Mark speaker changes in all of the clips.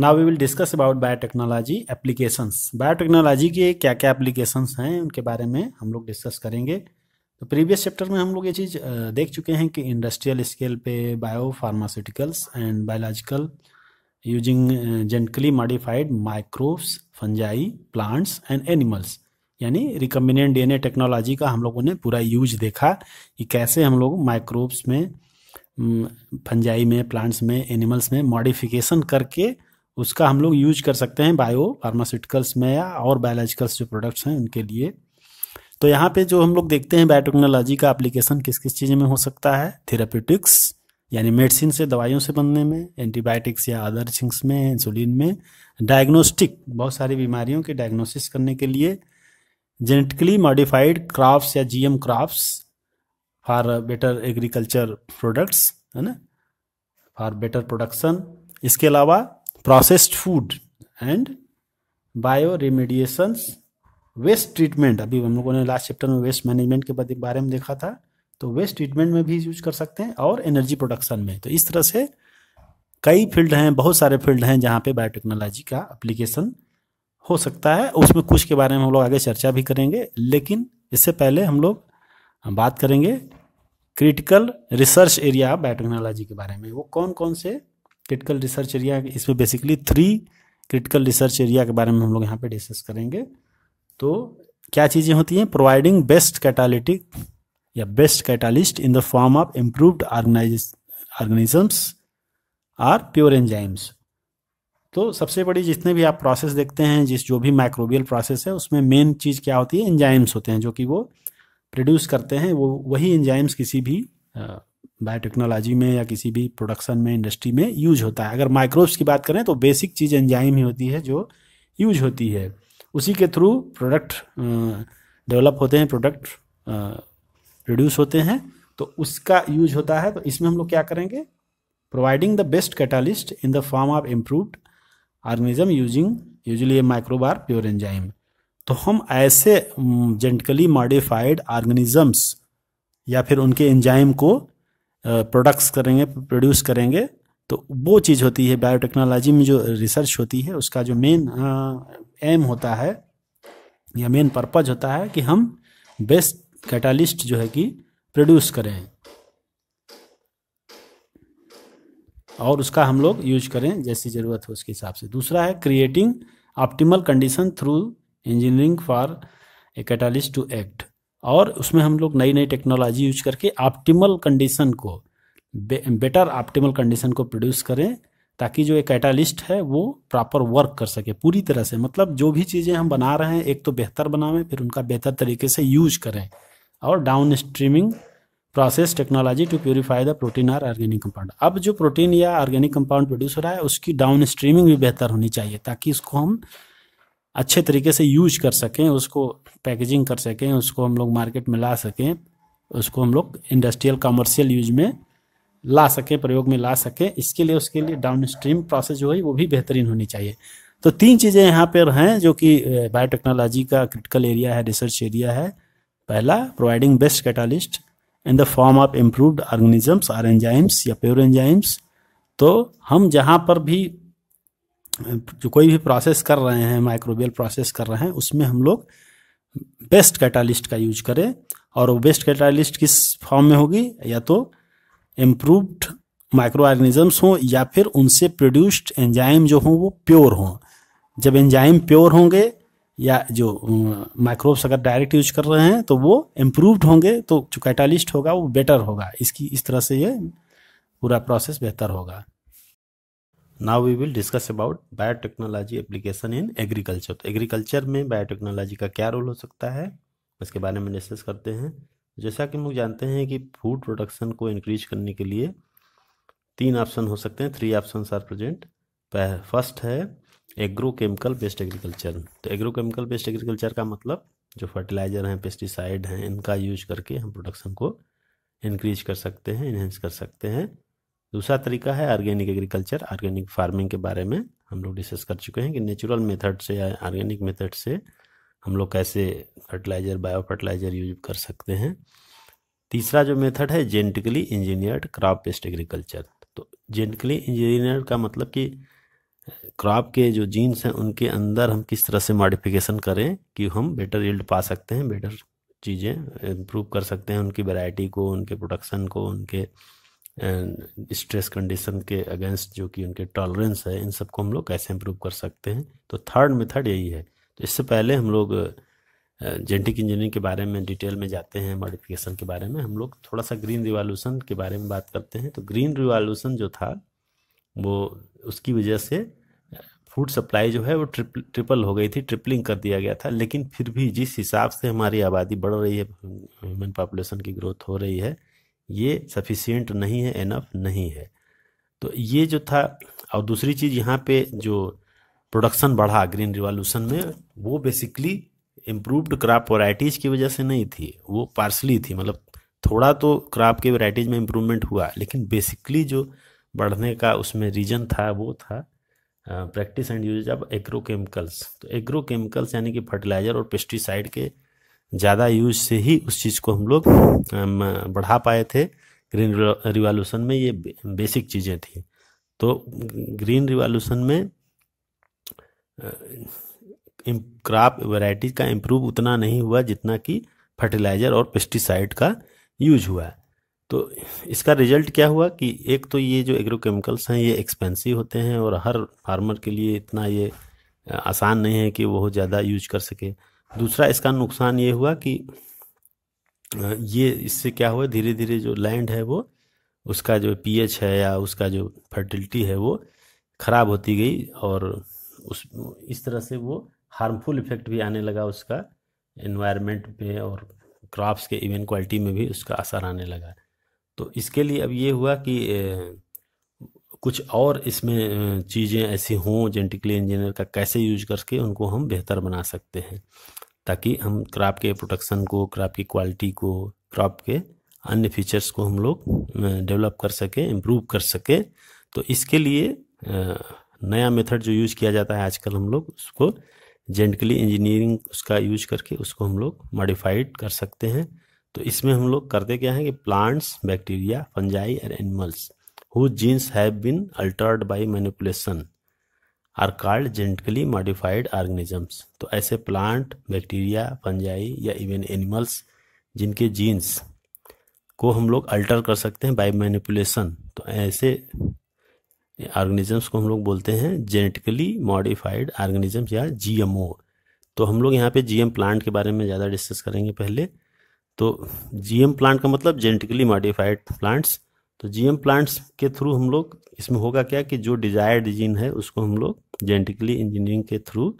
Speaker 1: now we will discuss about biotechnology applications biotechnology के क्या क्या एप्लीकेशंस हैं उनके बारे में हम लोग डिस्कस करेंगे तो प्रीवियस चैप्टर में हम लोग ये चीज़ देख चुके हैं कि इंडस्ट्रियल स्केल पे bio pharmaceuticals and biological using genetically modified microbes fungi plants and animals यानी रिकम्बिनेंट डीएनए टेक्नोलॉजी का हम लोगों ने पूरा यूज देखा कि कैसे हम लोग माइक्रोव्स में फंजाई में प्लांट्स में एनिमल्स में मॉडिफिकेशन करके उसका हम लोग यूज कर सकते हैं बायो फार्मास्यूटिकल्स में या और बायोलॉजिकल्स जो प्रोडक्ट्स हैं उनके लिए तो यहाँ पे जो हम लोग देखते हैं बायोटेक्नोलॉजी का एप्लीकेशन किस किस चीज़ में हो सकता है थेरापेटिक्स यानी मेडिसिन से दवाइयों से बनने में एंटीबायोटिक्स या अदर थिंग्स में इंसुलिन में डायग्नोस्टिक बहुत सारी बीमारियों के डायग्नोसिस करने के लिए जेनेटिकली मॉडिफाइड क्रॉप्स या M crops for better agriculture products है ना फॉर बेटर प्रोडक्शन इसके अलावा processed food and bio remediations waste treatment अभी हम लोगों ने लास्ट चैप्टर में वेस्ट मैनेजमेंट के बारे में देखा था तो वेस्ट ट्रीटमेंट में भी यूज कर सकते हैं और एनर्जी प्रोडक्शन में तो इस तरह से कई फील्ड हैं बहुत सारे फील्ड हैं जहाँ पे बायोटेक्नोलॉजी का अप्लीकेशन हो सकता है उसमें कुछ के बारे में हम लोग आगे चर्चा भी करेंगे लेकिन इससे पहले हम लोग बात करेंगे क्रिटिकल रिसर्च एरिया बायोटेक्नोलॉजी के बारे में वो कौन कौन से क्रिटिकल रिसर्च एरिया इसमें basically three critical research area के बारे में हम लोग यहाँ पे डिस्कस करेंगे तो क्या चीज़ें होती हैं प्रोवाइडिंग बेस्ट कैटालिटिक या best catalyst in the form of improved organisms or pure enzymes तो सबसे बड़ी जितने भी आप प्रोसेस देखते हैं जिस जो भी माइक्रोबियल प्रोसेस है उसमें मेन चीज़ क्या होती है एंजाइम्स होते हैं जो कि वो प्रोड्यूस करते हैं वो वही एंजाइम्स किसी भी बायोटेक्नोलॉजी में या किसी भी प्रोडक्शन में इंडस्ट्री में यूज होता है अगर माइक्रोब्स की बात करें तो बेसिक चीज़ एंजाइम ही होती है जो यूज होती है उसी के थ्रू प्रोडक्ट डेवलप होते हैं प्रोडक्ट प्रोड्यूस होते हैं तो उसका यूज होता है तो इसमें हम लोग क्या करेंगे providing the best catalyst in the form of improved organism using usually a microbe or pure enzyme तो हम ऐसे जेंटिकली मॉडिफाइड ऑर्गेनिजम्स या फिर उनके एंजाइम को प्रोडक्ट्स करेंगे प्रोड्यूस करेंगे तो वो चीज़ होती है बायोटेक्नोलॉजी में जो रिसर्च होती है उसका जो मेन एम होता है या मेन पर्पज होता है कि हम बेस्ट कैटालिस्ट जो है कि प्रोड्यूस करें और उसका हम लोग यूज करें जैसी ज़रूरत हो उसके हिसाब से दूसरा है creating optimal condition through engineering for a catalyst to act और उसमें हम लोग नई नई टेक्नोलॉजी यूज करके ऑप्टिमल कंडीशन को बे, बेटर ऑप्टिमल कंडीशन को प्रोड्यूस करें ताकि जो एक कैटालिस्ट है वो प्रॉपर वर्क कर सके पूरी तरह से मतलब जो भी चीज़ें हम बना रहे हैं एक तो बेहतर बनावें फिर उनका बेहतर तरीके से यूज करें और down streaming process technology to purify the protein और ऑर्गेनिक कंपाउंड अब जो प्रोटीन या ऑर्गेनिक कंपाउंड प्रोड्यूस हो रहा है उसकी डाउन स्ट्रीमिंग भी बेहतर होनी चाहिए ताकि उसको हम अच्छे तरीके से यूज कर सकें उसको पैकेजिंग कर सकें उसको हम लोग मार्केट में ला सकें उसको हम लोग इंडस्ट्रियल कमर्शियल यूज में ला सकें प्रयोग में ला सकें इसके लिए उसके लिए डाउन स्ट्रीम प्रोसेस जो है वो भी बेहतरीन होनी चाहिए तो तीन चीज़ें यहाँ पर हैं जो कि बायोटेक्नोलॉजी का क्रिटिकल एरिया है रिसर्च एरिया है पहला providing best catalyst in the form of improved organisms or enzymes या प्योर एंजाइम्स तो हम जहाँ पर भी जो कोई भी प्रोसेस कर रहे हैं माइक्रोबियल प्रोसेस कर रहे हैं उसमें हम लोग बेस्ट कैटालिस्ट का यूज करें और वो बेस्ट कैटालिस्ट किस फॉर्म में होगी या तो इम्प्रूव्ड माइक्रो ऑर्गेनिजम्स हों या फिर उनसे प्रोड्यूस्ड एंजाइम जो हों वो प्योर हों जब एंजाइम प्योर होंगे या जो माइक्रोब्स अगर डायरेक्ट यूज कर रहे हैं तो वो इम्प्रूव्ड होंगे तो जो कैटालिस्ट होगा वो बेटर होगा इसकी इस तरह से ये पूरा प्रोसेस बेहतर होगा now we will discuss about biotechnology application in agriculture तो एग्रीकल्चर में बायोटेक्नोलॉजी का क्या रोल हो सकता है इसके बारे में डिस्कस करते हैं जैसा कि हम लोग जानते हैं कि फूड प्रोडक्शन को इंक्रीज करने के लिए तीन ऑप्शन हो सकते हैं three option are present first है एग्रोकेमिकल बेस्ड एग्रीकल्चर तो एग्रोकेमिकल बेस्ड एग्रीकल्चर का मतलब जो फर्टिलाइज़र हैं पेस्टिसाइड हैं इनका यूज करके हम प्रोडक्शन को इंक्रीज कर सकते हैं इन्हेंस कर सकते हैं दूसरा तरीका है ऑर्गेनिक एग्रीकल्चर ऑर्गेनिक फार्मिंग के बारे में हम लोग डिस्कस कर चुके हैं कि नेचुरल मेथड से या ऑर्गेनिक मेथड से हम लोग कैसे फर्टिलाइज़र बायो फर्टिलाइज़र यूज कर सकते हैं तीसरा जो मेथड है genetically engineered crop based agriculture तो जेंटिकली इंजीनियर्ड का मतलब कि क्रॉप के जो जीन्स हैं उनके अंदर हम किस तरह से मॉडिफिकेशन करें कि हम बेटर यील्ड पा सकते हैं बेटर चीज़ें इम्प्रूव कर सकते हैं उनकी वैरायटी को उनके प्रोडक्शन को उनके एंड स्ट्रेस कंडीशन के अगेंस्ट जो कि उनके टॉलरेंस है इन सबको हम लोग कैसे इम्प्रूव कर सकते हैं तो थर्ड मेथड यही है तो इससे पहले हम लोग जेनेटिक इंजीनियरिंग के बारे में डिटेल में जाते हैं मॉडिफिकेशन के बारे में हम लोग थोड़ा सा ग्रीन रिवॉल्यूशन के बारे में बात करते हैं तो ग्रीन रिवॉल्यूशन जो था वो उसकी वजह से फूड सप्लाई जो है वो ट्रिप ट्रिपल हो गई थी ट्रिपलिंग कर दिया गया था लेकिन फिर भी जिस हिसाब से हमारी आबादी बढ़ रही है ह्यूमन पॉपुलेशन की ग्रोथ हो रही है ये सफिशियंट नहीं है एनफ नहीं है तो ये जो था और दूसरी चीज़ यहाँ पे जो प्रोडक्शन बढ़ा ग्रीन रिवॉल्यूशन में वो बेसिकली इम्प्रूव्ड क्रॉप वराइटीज़ की वजह से नहीं थी वो पार्सली थी मतलब थोड़ा तो क्रॉप के वराइटीज़ में इम्प्रूवमेंट हुआ लेकिन बेसिकली जो बढ़ने का उसमें रीजन था वो था practice and use of agrochemicals तो एग्रोकेमिकल्स यानी कि फर्टिलाइज़र और पेस्टिसाइड के ज़्यादा यूज से ही उस चीज़ को हम लोग बढ़ा पाए थे ग्रीन रिवॉल्यूशन में ये बेसिक चीज़ें थी तो ग्रीन रिवॉल्यूशन में क्रॉप वैरायटी का इम्प्रूव उतना नहीं हुआ जितना कि फर्टिलाइज़र और पेस्टिसाइड का यूज हुआ है तो इसका रिजल्ट क्या हुआ कि एक तो ये जो एग्रोकेमिकल्स हैं ये एक्सपेंसिव होते हैं और हर फार्मर के लिए इतना ये आसान नहीं है कि वो ज़्यादा यूज कर सके दूसरा इसका नुकसान ये हुआ कि ये इससे क्या हुआ धीरे धीरे जो लैंड है वो उसका जो पीएच है या उसका जो फर्टिलिटी है वो ख़राब होती गई और उस इस तरह से वो हार्मफुल इफेक्ट भी आने लगा उसका इन्वायरमेंट पे और क्रॉप्स के इवन क्वालिटी में भी उसका असर आने लगा तो इसके लिए अब ये हुआ कि कुछ और इसमें चीज़ें ऐसी हों जेनेटिकली इंजीनियर का कैसे यूज करके उनको हम बेहतर बना सकते हैं ताकि हम क्रॉप के प्रोडक्शन को क्रॉप की क्वालिटी को क्रॉप के अन्य फीचर्स को हम लोग डेवलप कर सकें इम्प्रूव कर सकें तो इसके लिए नया मेथड जो यूज किया जाता है आजकल हम लोग उसको जेंटिकली इंजीनियरिंग उसका यूज करके उसको हम लोग मॉडिफाइड कर सकते हैं तो इसमें हम लोग करते क्या है कि प्लांट्स बैक्टीरिया फंजाई और animals who genes have been altered by manipulation are called genetically modified organisms तो ऐसे प्लांट बैक्टीरिया फंजाई या इवन एनिमल्स जिनके जीन्स को हम लोग अल्टर कर सकते हैं बाय मैनिपुलेशन तो ऐसे ऑर्गेनिजम्स को हम लोग बोलते हैं जेनेटिकली मॉडिफाइड ऑर्गेनिजम्स या ओ तो हम लोग यहाँ पे जीएम प्लांट के बारे में ज़्यादा डिस्कस करेंगे पहले तो जीएम प्लांट का मतलब जेनेटिकली मॉडिफाइड प्लांट्स तो जीएम प्लांट्स के थ्रू हम लोग इसमें होगा क्या कि जो डिजायर्ड जीन है उसको हम लोग जेनेटिकली इंजीनियरिंग के थ्रू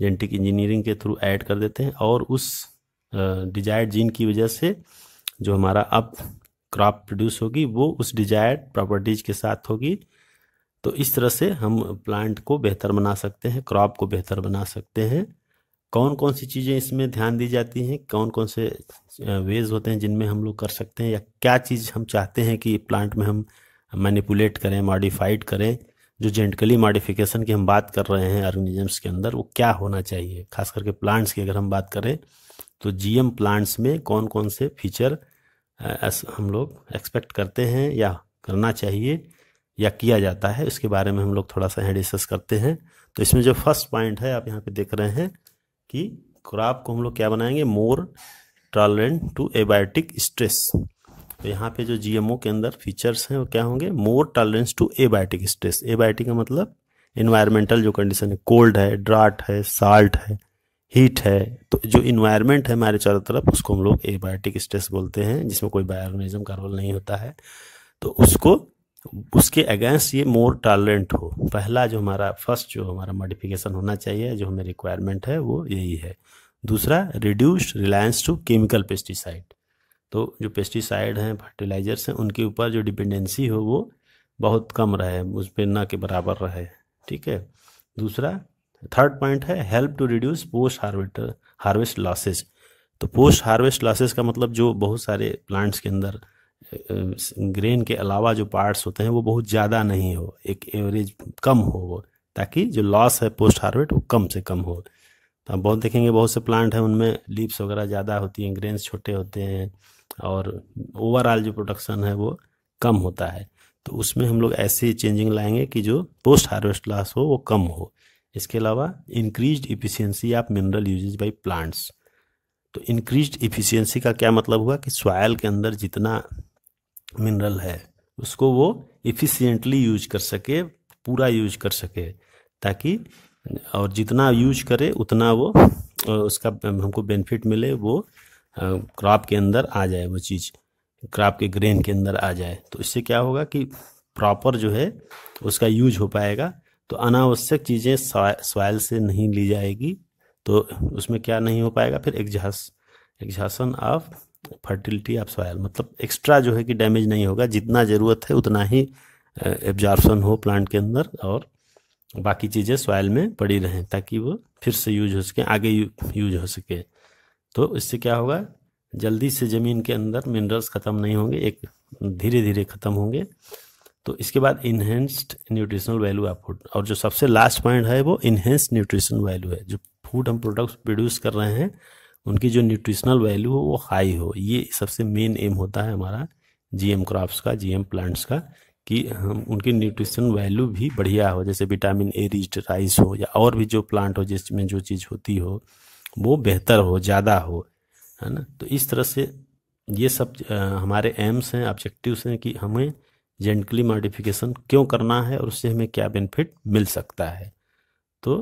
Speaker 1: जेनेटिक इंजीनियरिंग के थ्रू ऐड कर देते हैं और उस डिजायर्ड जीन की वजह से जो हमारा अप क्रॉप प्रोड्यूस होगी वो उस डिजायर्ड प्रॉपर्टीज के साथ होगी तो इस तरह से हम प्लांट को बेहतर बना सकते हैं क्रॉप को बेहतर बना सकते हैं कौन कौन सी चीज़ें इसमें ध्यान दी जाती हैं कौन कौन से वेज होते हैं जिनमें हम लोग कर सकते हैं या क्या चीज़ हम चाहते हैं कि प्लांट में हम मैनिपुलेट करें मॉडिफाइड करें जो जेंटिकली मॉडिफिकेशन की हम बात कर रहे हैं ऑर्गेनिजम्स के अंदर वो क्या होना चाहिए खास करके प्लांट्स की अगर हम बात करें तो जी प्लांट्स में कौन कौन से फीचर हम लोग एक्सपेक्ट करते हैं या करना चाहिए या किया जाता है इसके बारे में हम लोग थोड़ा सा यहाँ डिस्कस करते हैं तो इसमें जो फर्स्ट पॉइंट है आप यहाँ पे देख रहे हैं कि क्राप को हम लोग क्या बनाएंगे more tolerant to abiotic stress तो यहाँ पे जो जीएमओ के अंदर फीचर्स हैं वो क्या होंगे more tolerance to abiotic stress abiotic का मतलब इन्वायरमेंटल जो कंडीशन है कोल्ड है ड्राट है साल्ट है हीट है तो जो इन्वायरमेंट है हमारे चारों तरफ उसको हम लोग एबायोटिक स्ट्रेस बोलते हैं जिसमें कोई बायोनिज्म का रोल नहीं होता है तो उसको उसके अगेंस्ट ये मोर टॉलरेंट हो पहला जो हमारा फर्स्ट जो हमारा मॉडिफिकेशन होना चाहिए जो हमें रिक्वायरमेंट है वो यही है दूसरा reduced reliance to chemical pesticide तो जो पेस्टिसाइड हैं फर्टिलाइजर्स हैं उनके ऊपर जो डिपेंडेंसी हो वो बहुत कम रहे उस पर ना के बराबर रहे ठीक है दूसरा थर्ड पॉइंट है help to reduce post harvest harvest losses तो पोस्ट हार्वेस्ट लॉसेज का मतलब जो बहुत सारे प्लांट्स के अंदर ग्रेन के अलावा जो पार्ट्स होते हैं वो बहुत ज़्यादा नहीं हो एक एवरेज कम हो वो ताकि जो लॉस है पोस्ट हार्वेस्ट वो कम से कम हो तो आप बहुत देखेंगे बहुत से प्लांट हैं उनमें लीव्स वगैरह ज़्यादा होती हैं ग्रेन्स छोटे होते हैं और ओवरऑल जो प्रोडक्शन है वो कम होता है तो उसमें हम लोग ऐसे चेंजिंग लाएंगे कि जो पोस्ट हार्वेस्ट लॉस हो वो कम हो इसके अलावा increase efficiency of mineral usages by plants तो इंक्रीज इफिशियंसी का क्या मतलब हुआ कि सॉयल के अंदर जितना मिनरल है उसको वो इफ़िशियंटली यूज कर सके पूरा यूज कर सके ताकि और जितना यूज करे उतना वो उसका हमको बेनिफिट मिले वो क्रॉप के अंदर आ जाए वो चीज़ क्रॉप के ग्रेन के अंदर आ जाए तो इससे क्या होगा कि प्रॉपर जो है उसका यूज हो पाएगा तो अनावश्यक चीज़ें सॉयल से नहीं ली जाएगी तो उसमें क्या नहीं हो पाएगा फिर exhaust exhaustion of fertility of soil मतलब एक्स्ट्रा जो है कि डैमेज नहीं होगा जितना ज़रूरत है उतना ही एब्जॉर्बन हो प्लांट के अंदर और बाकी चीज़ें सॉयल में पड़ी रहें ताकि वो फिर से यूज हो सके आगे यूज हो सके तो इससे क्या होगा जल्दी से ज़मीन के अंदर मिनरल्स ख़त्म नहीं होंगे एक धीरे धीरे ख़त्म होंगे तो इसके बाद enhanced nutritional value of food और जो सबसे लास्ट पॉइंट है वो इन्हेंस्ड न्यूट्रिशन वैल्यू है जो फूड हम प्रोडक्ट्स प्रोड्यूस कर रहे हैं उनकी जो न्यूट्रिशनल वैल्यू हो वो हाई हो ये सबसे मेन एम होता है हमारा जीएम क्रॉप्स का जीएम प्लांट्स का कि हम उनकी न्यूट्रिशन वैल्यू भी बढ़िया हो जैसे विटामिन ए रिच राइस हो या और भी जो प्लांट हो जिसमें जो चीज़ होती हो वो बेहतर हो ज़्यादा हो है ना तो इस तरह से ये सब हमारे एम्स हैं ऑब्जेक्टिव्स हैं कि हमें जेंटली मॉडिफिकेशन क्यों करना है और उससे हमें क्या बेनिफिट मिल सकता है तो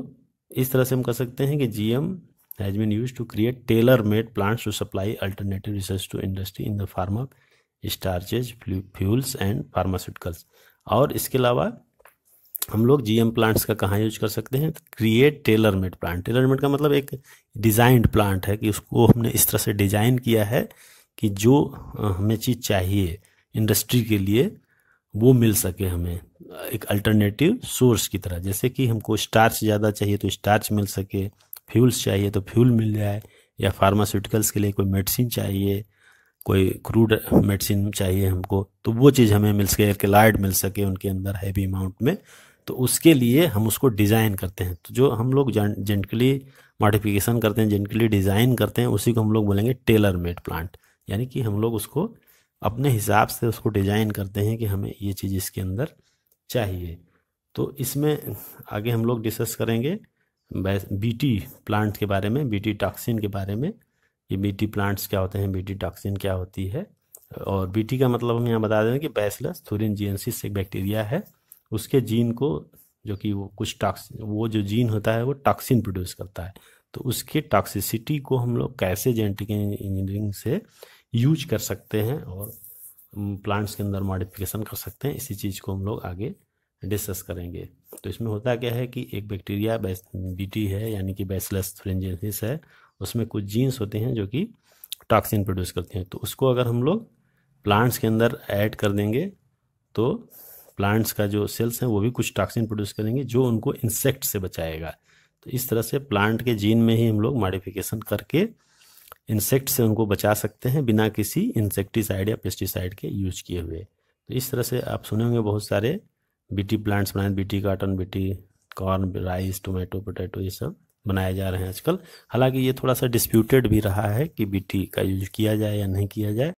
Speaker 1: इस तरह से हम कह सकते हैं कि GM has been use to create tailor made plants to supply alternative research to industry in the form of starches fuels and pharmaceuticals और इसके अलावा हम लोग जी एम प्लांट्स का कहाँ यूज कर सकते हैं create tailor made plant tailor made का मतलब एक डिजाइंड प्लांट है कि उसको हमने इस तरह से डिजाइन किया है कि जो हमें चीज़ चाहिए इंडस्ट्री के लिए वो मिल सके हमें एक अल्टरनेटिव सोर्स की तरह जैसे कि हमको स्टार्च ज़्यादा चाहिए तो स्टार्च मिल सके फ्यूल्स चाहिए तो फ्यूल मिल जाए या फार्मास्यूटिकल्स के लिए कोई मेडिसिन चाहिए कोई क्रूड मेडिसिन चाहिए हमको तो वो चीज़ हमें मिल सके एल्केलाइड मिल सके उनके अंदर हैवी अमाउंट में तो उसके लिए हम उसको डिज़ाइन करते हैं तो जो हम लोग जेंटली मॉडिफिकेशन करते हैं जेंटली डिज़ाइन करते हैं उसी को हम लोग बोलेंगे टेलर मेड प्लांट यानी कि हम लोग उसको अपने हिसाब से उसको डिज़ाइन करते हैं कि हमें ये चीज़ इसके अंदर चाहिए तो इसमें आगे हम लोग डिस्कस करेंगे बीटी प्लांट के बारे में बीटी टॉक्सिन के बारे में ये बीटी प्लांट्स क्या होते हैं बीटी टॉक्सिन क्या होती है और बीटी का मतलब हम यहाँ बता दें कि बैसलस थुरिन जीएनसिस एक बैक्टीरिया है उसके जीन को जो कि वो कुछ टॉक्स वो जो जीन होता है वो टॉक्सिन प्रोड्यूस करता है तो उसके टॉक्सिसिटी को हम लोग कैसे जेनेटिक इंजीनियरिंग से यूज कर सकते हैं और प्लांट्स के अंदर मॉडिफिकेशन कर सकते हैं इसी चीज़ को हम लोग आगे डिस्कस करेंगे तो इसमें होता क्या है कि एक बैक्टीरिया बीटी है यानी कि बैसलस फ्रेंजेंसिस है उसमें कुछ जीन्स होते हैं जो कि टॉक्सिन प्रोड्यूस करते हैं तो उसको अगर हम लोग प्लांट्स के अंदर ऐड कर देंगे तो प्लांट्स का जो सेल्स हैं वो भी कुछ टॉक्सिन प्रोड्यूस करेंगे जो उनको इंसेक्ट से बचाएगा तो इस तरह से प्लांट के जीन में ही हम लोग मॉडिफिकेशन करके इंसेक्ट से उनको बचा सकते हैं बिना किसी इंसेक्टिसाइड या पेस्टिसाइड के यूज किए हुए तो इस तरह से आप सुने होंगे बहुत सारे बीटी प्लांट्स बनाए BT cotton BT corn rice tomato potato ये सब बनाए जा रहे हैं आजकल हालांकि ये थोड़ा सा डिस्प्यूटेड भी रहा है कि बीटी का यूज किया जाए या नहीं किया जाए